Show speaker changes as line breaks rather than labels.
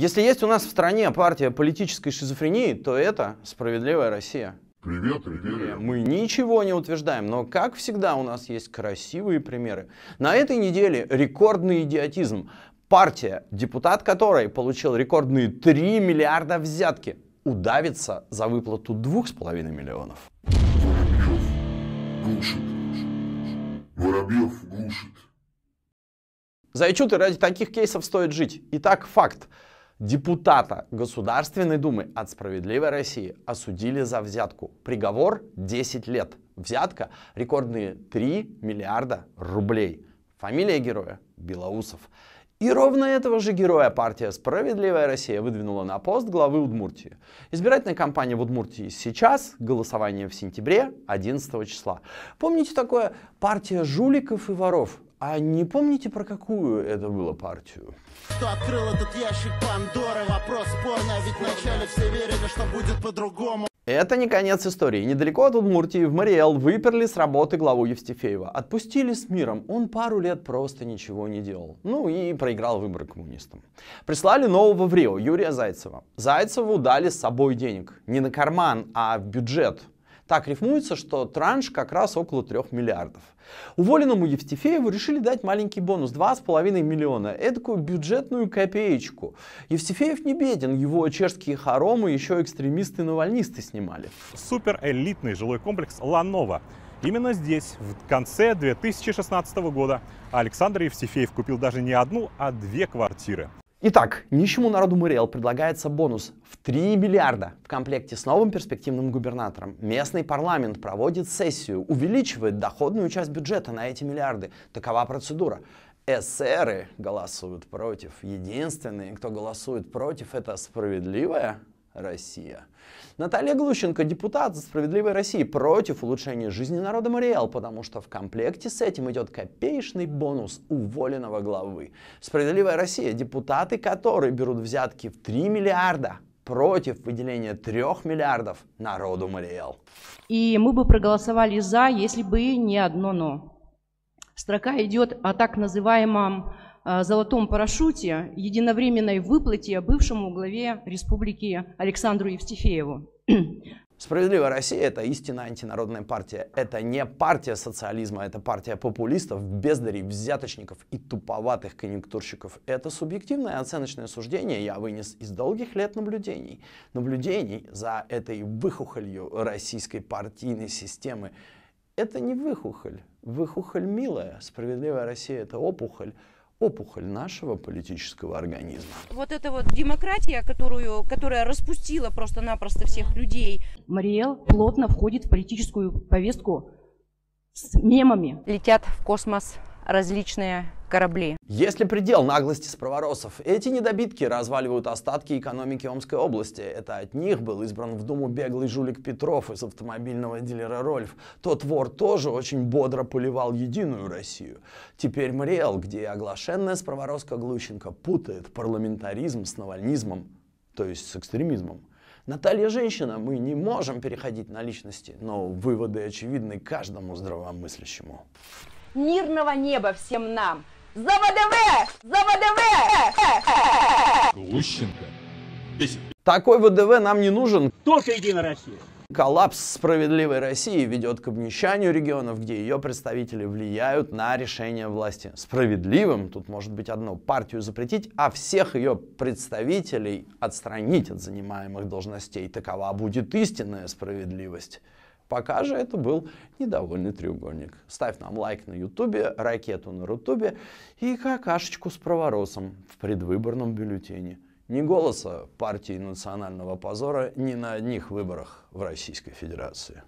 Если есть у нас в стране партия политической шизофрении, то это справедливая Россия. Привет, Империя. Мы ничего не утверждаем, но, как всегда, у нас есть красивые примеры. На этой неделе рекордный идиотизм. Партия, депутат которой получил рекордные 3 миллиарда взятки, удавится за выплату 2,5 миллионов. Воробьев глушит. Воробьев глушит. Зайчу ты ради таких кейсов стоит жить. Итак, факт. Депутата Государственной Думы от «Справедливой России» осудили за взятку. Приговор 10 лет. Взятка – рекордные 3 миллиарда рублей. Фамилия героя – Белоусов. И ровно этого же героя партия «Справедливая Россия» выдвинула на пост главы Удмуртии. Избирательная кампания в Удмуртии сейчас, голосование в сентябре, 11 числа. Помните такое «партия жуликов и воров»? А не помните, про какую это было партию? Кто открыл этот ящик Пандоры? Вопрос спорный, а ведь вначале все верили, что будет по-другому. Это не конец истории. Недалеко от Удмуртии в Мариэл выперли с работы главу Евстифеева. Отпустили с миром. Он пару лет просто ничего не делал. Ну и проиграл выборы коммунистам. Прислали нового в Рио, Юрия Зайцева. Зайцеву дали с собой денег. Не на карман, а в бюджет. Так рифмуется, что транш как раз около 3 миллиардов. Уволенному Евстифееву решили дать маленький бонус 2,5 миллиона, эдакую бюджетную копеечку. Евстифеев не беден, его чешские хоромы еще экстремисты-навальнисты снимали. Суперэлитный жилой комплекс Ланова. Именно здесь, в конце 2016 года, Александр Евстифеев купил даже не одну, а две квартиры. Итак, нищему народу Муриэл предлагается бонус в 3 миллиарда. В комплекте с новым перспективным губернатором местный парламент проводит сессию, увеличивает доходную часть бюджета на эти миллиарды. Такова процедура. СРы голосуют против. Единственные, кто голосует против, это справедливая Россия. Наталья Глущенко, депутат за «Справедливой России», против улучшения жизни народа Мариэл, потому что в комплекте с этим идет копеечный бонус уволенного главы. «Справедливая Россия», депутаты которые берут взятки в 3 миллиарда, против выделения 3 миллиардов народу Мариэл.
И мы бы проголосовали за, если бы не одно «но». Строка идет о так называемом Э, золотом парашюте, единовременной выплате бывшему главе республики Александру Евстифееву.
Справедливая Россия – это истинная антинародная партия. Это не партия социализма, это партия популистов, бездарей, взяточников и туповатых конъюнктурщиков. Это субъективное оценочное суждение я вынес из долгих лет наблюдений. Наблюдений за этой выхухолью российской партийной системы. Это не выхухоль. Выхухоль милая. Справедливая Россия – это опухоль опухоль нашего политического организма.
Вот эта вот демократия, которую, которая распустила просто-напросто всех людей. Мариэл плотно входит в политическую повестку с мемами. Летят в космос различные корабли.
Если предел наглости справоросов, эти недобитки разваливают остатки экономики Омской области. Это от них был избран в Думу беглый жулик Петров из автомобильного дилера Рольф. Тот вор тоже очень бодро поливал единую Россию. Теперь Мариэл, где оглашенная справороска Глущенко путает парламентаризм с навальнизмом, то есть с экстремизмом. Наталья женщина, мы не можем переходить на личности, но выводы очевидны каждому здравомыслящему
мирного неба всем нам. За ВДВ! За ВДВ!
Глущенко. Бесит. Такой ВДВ нам не нужен. Только Единая Россия. Коллапс справедливой России ведет к обнищанию регионов, где ее представители влияют на решение власти. Справедливым тут может быть одно партию запретить, а всех ее представителей отстранить от занимаемых должностей. Такова будет истинная справедливость. Пока же это был недовольный треугольник. Ставь нам лайк на ютубе, ракету на рутубе и какашечку с проворосом в предвыборном бюллетене. Ни голоса партии национального позора ни на одних выборах в Российской Федерации.